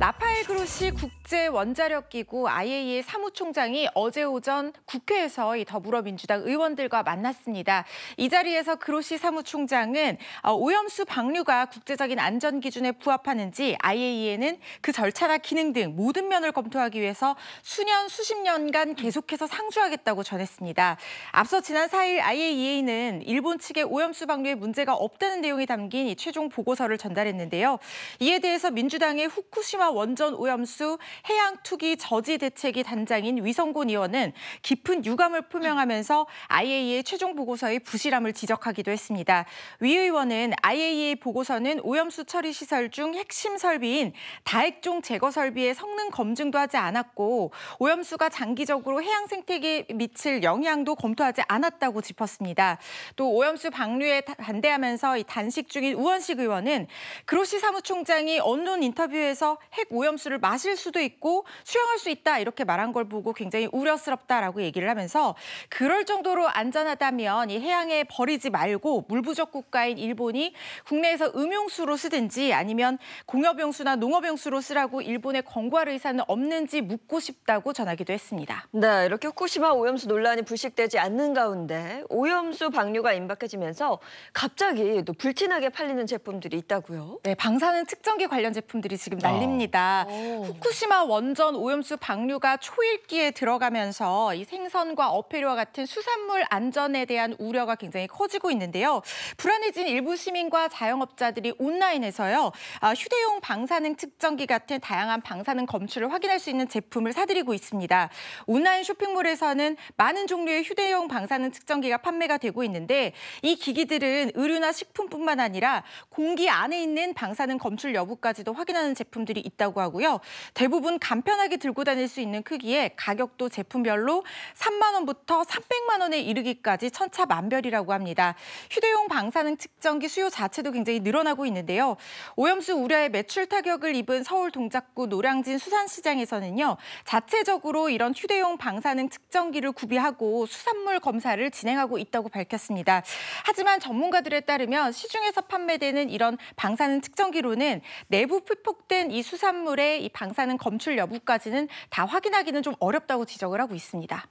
라파엘 그로시 국제 원자력 기구 IAEA 사무총장이 어제 오전 국회에서 이 더불어민주당 의원들과 만났습니다. 이 자리에서 그로시 사무총장은 어, 오염수 방류가 국제적인 안전 기준에 부합하는지 IAEA는 그 절차나 기능 등 모든 면을 검토하기 위해서 수년 수십 년간 계속해서 상주하겠다고 전했습니다. 앞서 지난 4일 IAEA는 일본 측의 오염수 방류에 문제가 없다는 내용이 담긴 최종 보고서를 전달했는데요. 이에 대해서 민주당의 후쿠시마 원전 오염수 해양 투기 저지 대책위 단장인 위성곤 의원은 깊은 유감을 표명하면서 IAEA 최종 보고서의 부실함을 지적하기도 했습니다. 위 의원은 IAEA 보고서는 오염수 처리 시설 중 핵심 설비인 다핵종 제거 설비의 성능 검증도 하지 않았고 오염수가 장기적으로 해양 생태계에 미칠 영향도 검토하지 않았다고 짚었습니다. 또 오염수 방류에 반대하면서 단식 중인 우원식 의원은 그로시 사무총장이 언론 인터뷰에서 핵 오염수를 마실 수도 있고 수영할 수 있다 이렇게 말한 걸 보고 굉장히 우려스럽다라고 얘기를 하면서 그럴 정도로 안전하다면 이 해양에 버리지 말고 물 부족 국가인 일본이 국내에서 음용수로 쓰든지 아니면 공업용수나 농업용수로 쓰라고 일본의 권고할 의사는 없는지 묻고 싶다고 전하기도 했습니다. 네, 이렇게 후쿠시마 오염수 논란이 불식되지 않는 가운데 오염수 방류가 임박해지면서 갑자기 또 불티나게 팔리는 제품들이 있다고요? 네, 방사능 측정기 관련 제품들이 지금 난립니다. 아. 있습니다. 오. 후쿠시마 원전 오염수 방류가 초읽기에 들어가면서 이 생선과 어패류와 같은 수산물 안전에 대한 우려가 굉장히 커지고 있는데요. 불안해진 일부 시민과 자영업자들이 온라인에서요. 아, 휴대용 방사능 측정기 같은 다양한 방사능 검출을 확인할 수 있는 제품을 사들이고 있습니다. 온라인 쇼핑몰에서는 많은 종류의 휴대용 방사능 측정기가 판매가 되고 있는데 이 기기들은 의류나 식품뿐만 아니라 공기 안에 있는 방사능 검출 여부까지도 확인하는 제품들이 있다. 있다고 하고요. 대부분 간편하게 들고 다닐 수 있는 크기에 가격도 제품별로 3만 원부터 300만 원에 이르기까지 천차만별이라고 합니다. 휴대용 방사능 측정기 수요 자체도 굉장히 늘어나고 있는데요. 오염수 우려에 매출 타격을 입은 서울 동작구 노량진 수산시장에서는요. 자체적으로 이런 휴대용 방사능 측정기를 구비하고 수산물 검사를 진행하고 있다고 밝혔습니다. 하지만 전문가들에 따르면 시중에서 판매되는 이런 방사능 측정기로는 내부 피폭된 이 수산 물 수산물의 이 방사능 검출 여부까지는 다 확인하기는 좀 어렵다고 지적을 하고 있습니다.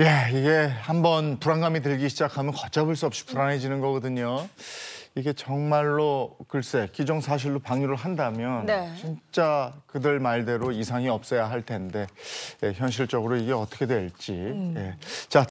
예, 이게 한번 불안감이 들기 시작하면 걷잡을 수 없이 불안해지는 거거든요. 이게 정말로 글쎄 기정 사실로 방류를 한다면 네. 진짜 그들 말대로 이상이 없어야 할 텐데 예, 현실적으로 이게 어떻게 될지 음. 예. 자.